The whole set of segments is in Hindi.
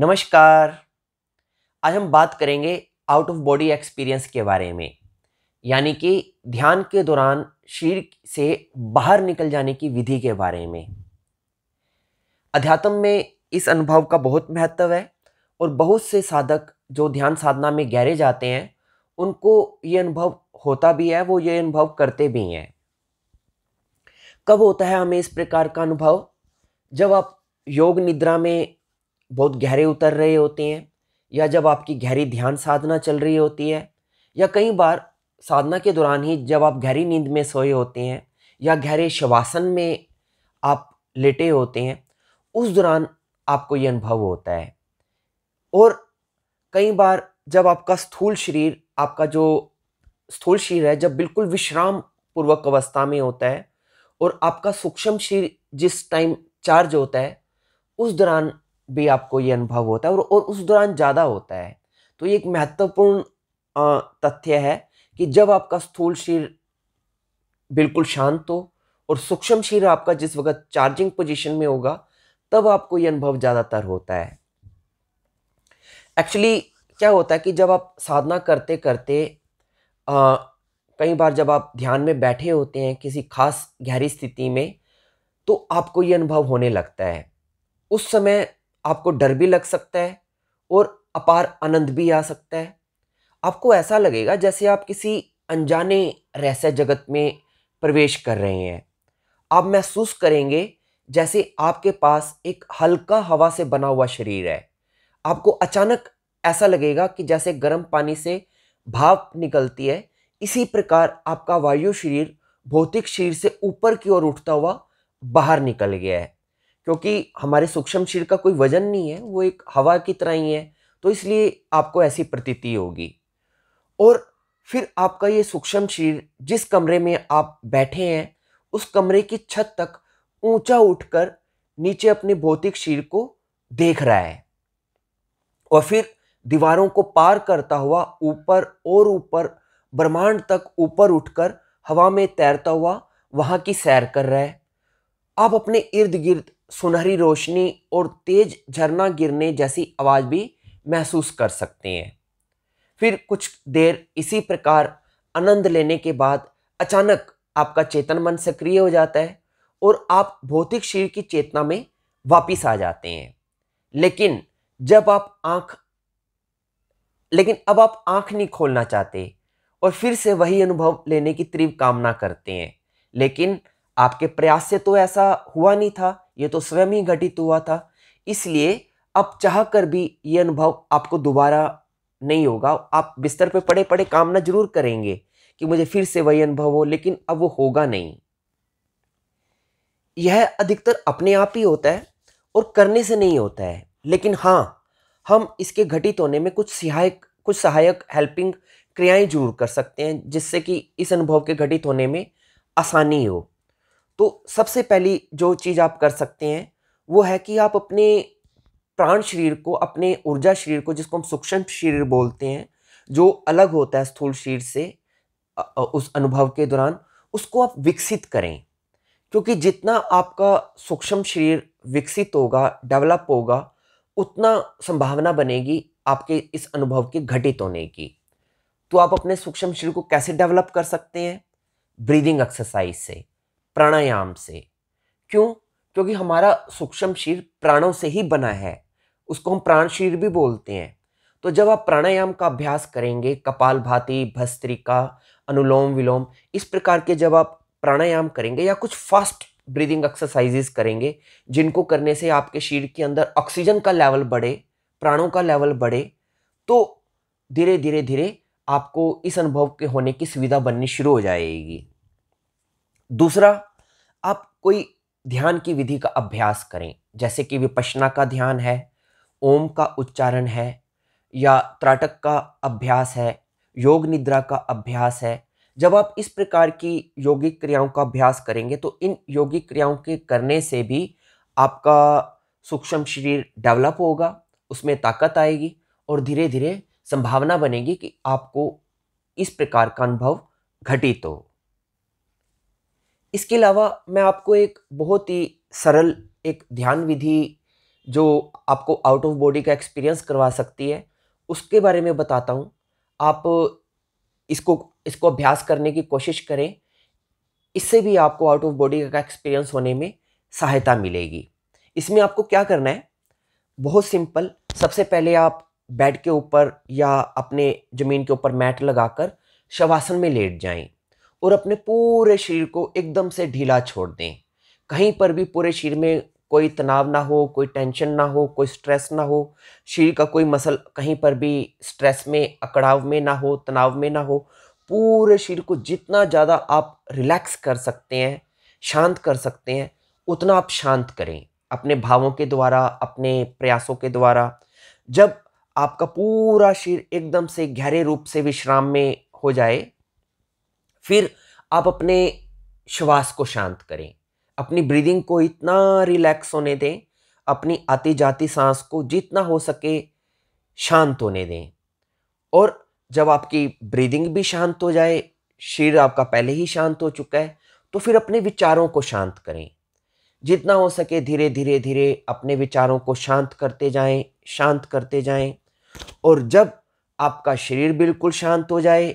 नमस्कार आज हम बात करेंगे आउट ऑफ बॉडी एक्सपीरियंस के बारे में यानी कि ध्यान के दौरान शरीर से बाहर निकल जाने की विधि के बारे में अध्यात्म में इस अनुभव का बहुत महत्व है और बहुत से साधक जो ध्यान साधना में गहरे जाते हैं उनको ये अनुभव होता भी है वो ये अनुभव करते भी हैं कब होता है हमें इस प्रकार का अनुभव जब आप योग निद्रा में बहुत गहरे उतर रहे होते हैं या जब आपकी गहरी ध्यान साधना चल रही होती है या कई बार साधना के दौरान ही जब आप गहरी नींद में सोए होते हैं या गहरे शवासन में आप लेटे होते हैं उस दौरान आपको ये अनुभव होता है और कई बार जब आपका स्थूल शरीर आपका जो स्थूल शरीर है जब बिल्कुल विश्राम पूर्वक अवस्था में होता है और आपका सूक्ष्म शरीर जिस टाइम चार्ज होता है उस दौरान भी आपको ये अनुभव होता है और, और उस दौरान ज़्यादा होता है तो ये एक महत्वपूर्ण तथ्य है कि जब आपका स्थूल शरीर बिल्कुल शांत हो और सूक्ष्म शरीर आपका जिस वक्त चार्जिंग पोजीशन में होगा तब आपको ये अनुभव ज़्यादातर होता है एक्चुअली क्या होता है कि जब आप साधना करते करते आ, कई बार जब आप ध्यान में बैठे होते हैं किसी खास गहरी स्थिति में तो आपको ये अनुभव होने लगता है उस समय आपको डर भी लग सकता है और अपार आनंद भी आ सकता है आपको ऐसा लगेगा जैसे आप किसी अनजाने रहस्य जगत में प्रवेश कर रहे हैं आप महसूस करेंगे जैसे आपके पास एक हल्का हवा से बना हुआ शरीर है आपको अचानक ऐसा लगेगा कि जैसे गर्म पानी से भाप निकलती है इसी प्रकार आपका वायु शरीर भौतिक शरीर से ऊपर की ओर उठता हुआ बाहर निकल गया है क्योंकि हमारे सूक्ष्म शरीर का कोई वजन नहीं है वो एक हवा की तरह ही है तो इसलिए आपको ऐसी प्रतीति होगी और फिर आपका ये सूक्ष्म शरीर जिस कमरे में आप बैठे हैं उस कमरे की छत तक ऊंचा उठकर नीचे अपने भौतिक शरीर को देख रहा है और फिर दीवारों को पार करता हुआ ऊपर और ऊपर ब्रह्मांड तक ऊपर उठकर हवा में तैरता हुआ वहाँ की सैर कर रहा है आप अपने इर्द गिर्द सुनहरी रोशनी और तेज झरना गिरने जैसी आवाज़ भी महसूस कर सकते हैं फिर कुछ देर इसी प्रकार आनंद लेने के बाद अचानक आपका चेतन मन सक्रिय हो जाता है और आप भौतिक शरीर की चेतना में वापिस आ जाते हैं लेकिन जब आप आँख लेकिन अब आप आँख नहीं खोलना चाहते और फिर से वही अनुभव लेने की तीव्र कामना करते हैं लेकिन आपके प्रयास से तो ऐसा हुआ नहीं था ये तो स्वयं ही घटित हुआ था इसलिए अब चाह कर भी ये अनुभव आपको दोबारा नहीं होगा आप बिस्तर पे पड़े पड़े कामना जरूर करेंगे कि मुझे फिर से वही अनुभव हो लेकिन अब वो होगा नहीं यह अधिकतर अपने आप ही होता है और करने से नहीं होता है लेकिन हाँ हम इसके घटित होने में कुछ सहायक कुछ सहायक हेल्पिंग क्रियाएं जरूर कर सकते हैं जिससे कि इस अनुभव के घटित होने में आसानी हो तो सबसे पहली जो चीज़ आप कर सकते हैं वो है कि आप अपने प्राण शरीर को अपने ऊर्जा शरीर को जिसको हम सूक्ष्म शरीर बोलते हैं जो अलग होता है स्थूल शरीर से उस अनुभव के दौरान उसको आप विकसित करें क्योंकि जितना आपका सूक्ष्म शरीर विकसित होगा डेवलप होगा उतना संभावना बनेगी आपके इस अनुभव के घटित होने की तो आप अपने सूक्ष्म शरीर को कैसे डेवलप कर सकते हैं ब्रीदिंग एक्सरसाइज से प्राणायाम से क्यों क्योंकि हमारा सूक्ष्म शरीर प्राणों से ही बना है उसको हम प्राण शरीर भी बोलते हैं तो जब आप प्राणायाम का अभ्यास करेंगे कपाल भाती भस्त्रिका अनुलोम विलोम इस प्रकार के जब आप प्राणायाम करेंगे या कुछ फास्ट ब्रीदिंग एक्सरसाइजेस करेंगे जिनको करने से आपके शरीर के अंदर ऑक्सीजन का लेवल बढ़े प्राणों का लेवल बढ़े तो धीरे धीरे धीरे आपको इस अनुभव के होने की सुविधा बननी शुरू हो जाएगी दूसरा कोई ध्यान की विधि का अभ्यास करें जैसे कि विपशना का ध्यान है ओम का उच्चारण है या त्राटक का अभ्यास है योग निद्रा का अभ्यास है जब आप इस प्रकार की योगिक क्रियाओं का अभ्यास करेंगे तो इन योगिक क्रियाओं के करने से भी आपका सूक्ष्म शरीर डेवलप होगा उसमें ताकत आएगी और धीरे धीरे संभावना बनेगी कि आपको इस प्रकार का अनुभव घटित हो इसके अलावा मैं आपको एक बहुत ही सरल एक ध्यान विधि जो आपको आउट ऑफ बॉडी का एक्सपीरियंस करवा सकती है उसके बारे में बताता हूँ आप इसको इसको अभ्यास करने की कोशिश करें इससे भी आपको आउट ऑफ बॉडी का एक्सपीरियंस होने में सहायता मिलेगी इसमें आपको क्या करना है बहुत सिंपल सबसे पहले आप बेड के ऊपर या अपने ज़मीन के ऊपर मैट लगाकर शवासन में लेट जाएं और अपने पूरे शरीर को एकदम से ढीला छोड़ दें कहीं पर भी पूरे शरीर में कोई तनाव ना हो कोई टेंशन ना हो कोई स्ट्रेस ना हो शरीर का कोई मसल कहीं पर भी स्ट्रेस में अकड़ाव में ना हो तनाव में ना हो पूरे शरीर को जितना ज़्यादा आप रिलैक्स कर सकते हैं शांत कर सकते हैं उतना आप शांत करें अपने भावों के द्वारा अपने प्रयासों के द्वारा जब आपका पूरा शरीर एकदम से गहरे रूप से विश्राम में हो जाए फिर आप अपने श्वास को शांत करें अपनी ब्रीदिंग को इतना रिलैक्स होने दें अपनी आती जाती सांस को जितना हो सके शांत होने दें और जब आपकी ब्रीदिंग भी शांत हो जाए शरीर आपका पहले ही शांत हो चुका है तो फिर अपने विचारों को शांत करें जितना हो सके धीरे धीरे धीरे अपने विचारों को शांत करते जाएं शांत करते जाएं और जब आपका शरीर बिल्कुल शांत हो जाए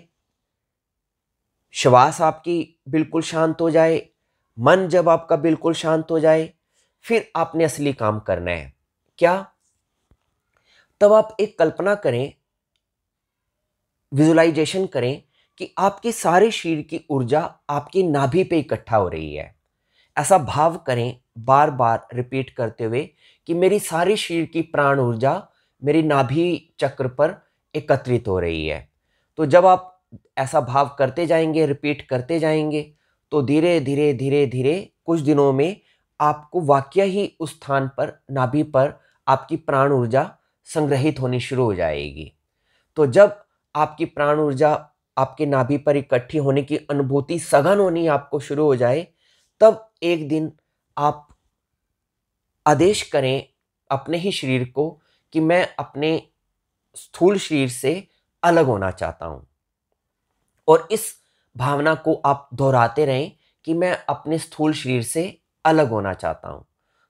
श्वास आपकी बिल्कुल शांत हो जाए मन जब आपका बिल्कुल शांत हो जाए फिर आपने असली काम करना है क्या तब आप एक कल्पना करें विजुलाइजेशन करें कि आपके सारे शरीर की ऊर्जा आपकी नाभि पे इकट्ठा हो रही है ऐसा भाव करें बार बार रिपीट करते हुए कि मेरी सारी शरीर की प्राण ऊर्जा मेरी नाभि चक्र पर एकत्रित हो रही है तो जब आप ऐसा भाव करते जाएंगे रिपीट करते जाएंगे तो धीरे धीरे धीरे धीरे कुछ दिनों में आपको वाक्य ही उस स्थान पर नाभि पर आपकी प्राण ऊर्जा संग्रहित होनी शुरू हो जाएगी तो जब आपकी प्राण ऊर्जा आपके नाभि पर इकट्ठी होने की अनुभूति सघन होनी आपको शुरू हो जाए तब एक दिन आप आदेश करें अपने ही शरीर को कि मैं अपने स्थूल शरीर से अलग होना चाहता हूँ और इस भावना को आप दोहराते रहें कि मैं अपने स्थूल शरीर से अलग होना चाहता हूँ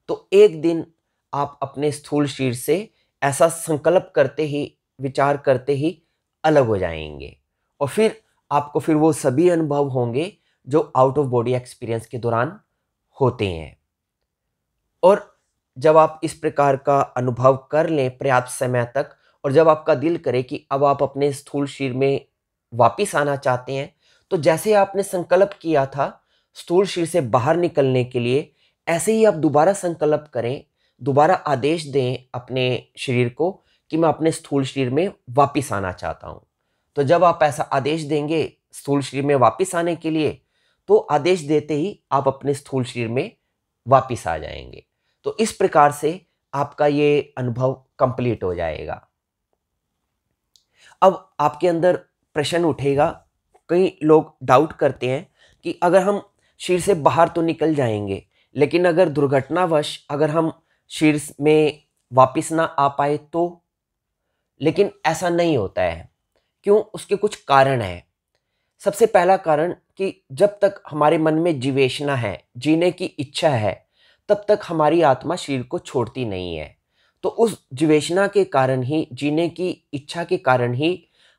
तो एक दिन आप अपने स्थूल शरीर से ऐसा संकल्प करते ही विचार करते ही अलग हो जाएंगे और फिर आपको फिर वो सभी अनुभव होंगे जो आउट ऑफ बॉडी एक्सपीरियंस के दौरान होते हैं और जब आप इस प्रकार का अनुभव कर लें पर्याप्त समय तक और जब आपका दिल करे कि अब आप अपने स्थूल शरीर में वापिस आना चाहते हैं तो जैसे आपने संकल्प किया था स्थूल शरीर से बाहर निकलने के लिए ऐसे ही आप दोबारा संकल्प करें दोबारा आदेश दें अपने शरीर को कि मैं अपने स्थूल शरीर में वापिस आना चाहता हूँ तो जब आप ऐसा आदेश देंगे स्थूल शरीर में वापिस आने के लिए तो आदेश देते ही आप अपने स्थूल शरीर में वापिस आ जाएंगे तो इस प्रकार से आपका ये अनुभव कंप्लीट हो जाएगा अब आपके अंदर प्रश्न उठेगा कई लोग डाउट करते हैं कि अगर हम शीर से बाहर तो निकल जाएंगे लेकिन अगर दुर्घटनावश अगर हम शीर में वापस ना आ पाए तो लेकिन ऐसा नहीं होता है क्यों उसके कुछ कारण हैं सबसे पहला कारण कि जब तक हमारे मन में जीवेशना है जीने की इच्छा है तब तक हमारी आत्मा शरीर को छोड़ती नहीं है तो उस जीवेशना के कारण ही जीने की इच्छा के कारण ही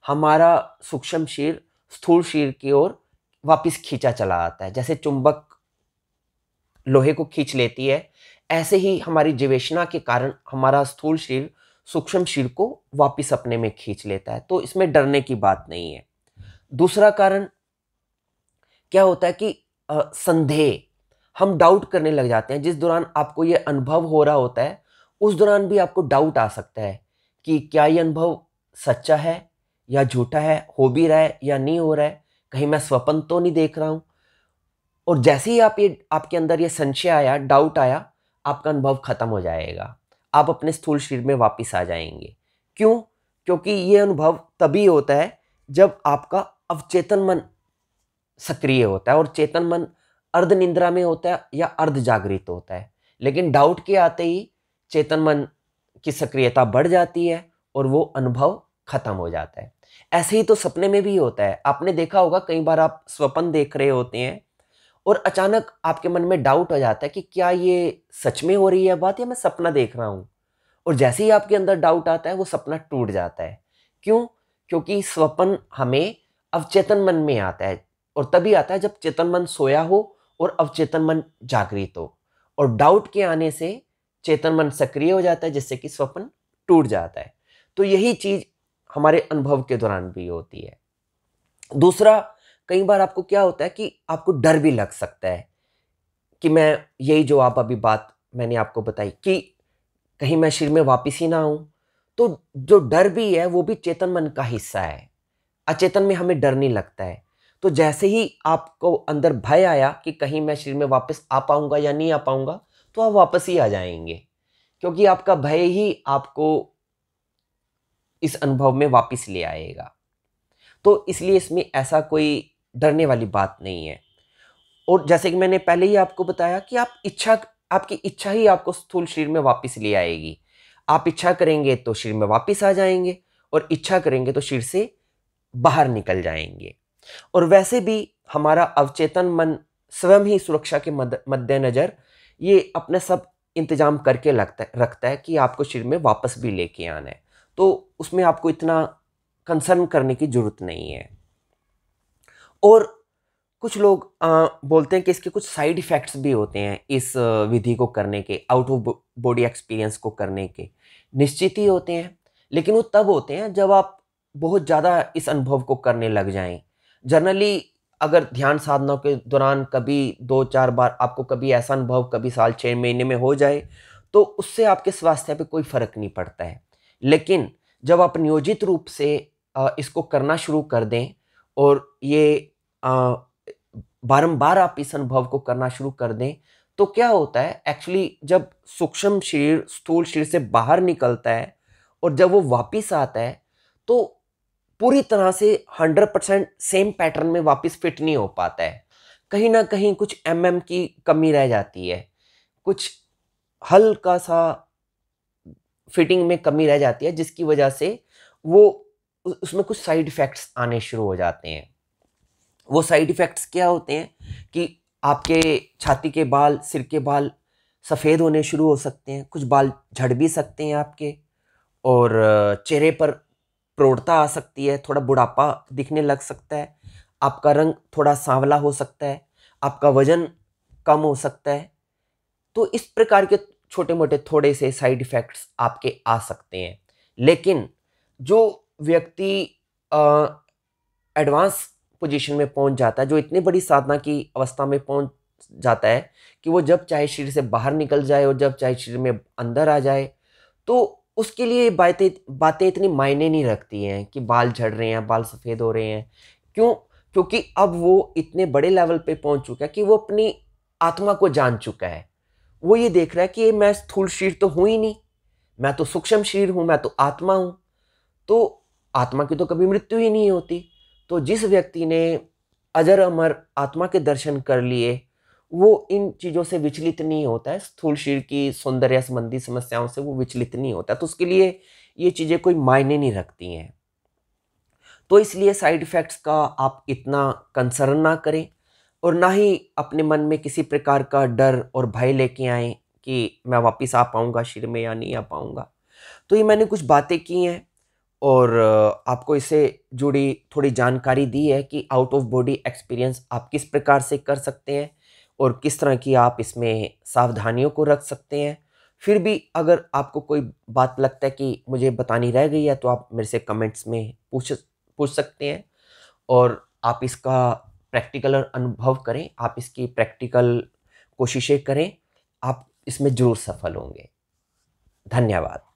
हमारा सूक्ष्म शीर स्थूल शीर की ओर वापस खींचा चला आता है जैसे चुंबक लोहे को खींच लेती है ऐसे ही हमारी जिवेशना के कारण हमारा स्थूल शीर सूक्ष्म शीर को वापस अपने में खींच लेता है तो इसमें डरने की बात नहीं है दूसरा कारण क्या होता है कि संदेह हम डाउट करने लग जाते हैं जिस दौरान आपको ये अनुभव हो रहा होता है उस दौरान भी आपको डाउट आ सकता है कि क्या ये अनुभव सच्चा है या झूठा है हो भी रहा है या नहीं हो रहा है कहीं मैं स्वपन तो नहीं देख रहा हूँ और जैसे ही आप ये आपके अंदर ये संशय आया डाउट आया आपका अनुभव खत्म हो जाएगा आप अपने स्थूल शरीर में वापस आ जाएंगे क्यों क्योंकि ये अनुभव तभी होता है जब आपका अवचेतन मन सक्रिय होता है और चेतन मन अर्ध निंद्रा में होता है या अर्ध जागृत होता है लेकिन डाउट के आते ही चेतन मन की सक्रियता बढ़ जाती है और वो अनुभव खत्म हो जाता है ऐसे ही तो सपने में भी होता है आपने देखा होगा कई बार आप स्वपन देख रहे होते हैं और अचानक आपके मन में डाउट हो जाता है कि क्या ये सच में हो रही है बात या मैं सपना देख रहा हूँ और जैसे ही आपके अंदर डाउट आता है वो सपना टूट जाता है क्यों क्योंकि स्वपन हमें अवचेतन मन में आता है और तभी आता है जब चेतन मन सोया हो और अवचेतन मन जागृत हो और डाउट के आने से चेतन मन सक्रिय हो जाता है जिससे कि स्वप्न टूट जाता है तो यही चीज़ हमारे अनुभव के दौरान भी होती है दूसरा कई बार आपको क्या होता है कि आपको डर भी लग सकता है कि मैं यही जो आप अभी बात मैंने आपको बताई कि कहीं मैं शरीर में वापस ही ना आऊँ तो जो डर भी है वो भी चेतन मन का हिस्सा है अचेतन में हमें डर नहीं लगता है तो जैसे ही आपको अंदर भय आया कि कहीं मैं शरीर में वापस आ पाऊंगा या नहीं आ पाऊंगा तो आप वापस ही आ जाएंगे क्योंकि आपका भय ही आपको इस अनुभव में वापस ले आएगा तो इसलिए इसमें ऐसा कोई डरने वाली बात नहीं है और जैसे कि मैंने पहले ही आपको बताया कि आप इच्छा आपकी इच्छा ही आपको स्थूल शरीर में वापस ले आएगी आप इच्छा करेंगे तो शरीर में वापस आ जाएंगे और इच्छा करेंगे तो शरीर से बाहर निकल जाएंगे और वैसे भी हमारा अवचेतन मन स्वयं ही सुरक्षा के मद्देनज़र ये अपना सब इंतजाम करके लगता रखता है कि आपको शरीर में वापस भी लेके आना है तो उसमें आपको इतना कंसर्न करने की ज़रूरत नहीं है और कुछ लोग आ, बोलते हैं कि इसके कुछ साइड इफ़ेक्ट्स भी होते हैं इस विधि को करने के आउट ऑफ बॉडी एक्सपीरियंस को करने के निश्चित ही होते हैं लेकिन वो तब होते हैं जब आप बहुत ज़्यादा इस अनुभव को करने लग जाएं जनरली अगर ध्यान साधना के दौरान कभी दो चार बार आपको कभी ऐसा अनुभव कभी साल छः महीने में हो जाए तो उससे आपके स्वास्थ्य पे कोई फ़र्क नहीं पड़ता है लेकिन जब आप नियोजित रूप से इसको करना शुरू कर दें और ये बारंबार आप इस अनुभव को करना शुरू कर दें तो क्या होता है एक्चुअली जब सूक्ष्म शरीर स्थूल शरीर से बाहर निकलता है और जब वो वापस आता है तो पूरी तरह से 100 परसेंट सेम पैटर्न में वापस फिट नहीं हो पाता है कहीं ना कहीं कुछ एम mm की कमी रह जाती है कुछ हल्का सा फिटिंग में कमी रह जाती है जिसकी वजह से वो उसमें कुछ साइड इफ़ेक्ट्स आने शुरू हो जाते हैं वो साइड इफ़ेक्ट्स क्या होते हैं कि आपके छाती के बाल सिर के बाल सफ़ेद होने शुरू हो सकते हैं कुछ बाल झड़ भी सकते हैं आपके और चेहरे पर प्रौढ़ता आ सकती है थोड़ा बुढ़ापा दिखने लग सकता है आपका रंग थोड़ा सांवला हो सकता है आपका वज़न कम हो सकता है तो इस प्रकार के छोटे मोटे थोड़े से साइड इफ़ेक्ट्स आपके आ सकते हैं लेकिन जो व्यक्ति एडवांस पोजीशन में पहुंच जाता है जो इतनी बड़ी साधना की अवस्था में पहुंच जाता है कि वो जब चाहे शरीर से बाहर निकल जाए और जब चाहे शरीर में अंदर आ जाए तो उसके लिए बातें बातें इतनी मायने नहीं रखती हैं कि बाल झड़ रहे हैं बाल सफ़ेद हो रहे हैं क्यों क्योंकि अब वो इतने बड़े लेवल पे पहुंच चुका है कि वो अपनी आत्मा को जान चुका है वो ये देख रहा है कि मैं स्थूल शरीर तो हूँ ही नहीं मैं तो सूक्ष्म शरीर हूँ मैं तो आत्मा हूँ तो आत्मा की तो कभी मृत्यु ही नहीं होती तो जिस व्यक्ति ने अजर अमर आत्मा के दर्शन कर लिए वो इन चीज़ों से विचलित नहीं होता है स्थूल शरीर की सौंदर्य संबंधी समस्याओं से वो विचलित नहीं होता तो उसके लिए ये चीज़ें कोई मायने नहीं रखती हैं तो इसलिए साइड इफ़ेक्ट्स का आप इतना कंसर्न ना करें और ना ही अपने मन में किसी प्रकार का डर और भय लेके आए कि मैं वापस आ पाऊँगा शिविर में या नहीं आ पाऊँगा तो ये मैंने कुछ बातें की हैं और आपको इससे जुड़ी थोड़ी जानकारी दी है कि आउट ऑफ बॉडी एक्सपीरियंस आप किस प्रकार से कर सकते हैं और किस तरह की आप इसमें सावधानियों को रख सकते हैं फिर भी अगर आपको कोई बात लगता है कि मुझे बतानी रह गई है तो आप मेरे से कमेंट्स में पूछ पूछ सकते हैं और आप इसका प्रैक्टिकल अनुभव करें आप इसकी प्रैक्टिकल कोशिशें करें आप इसमें ज़रूर सफल होंगे धन्यवाद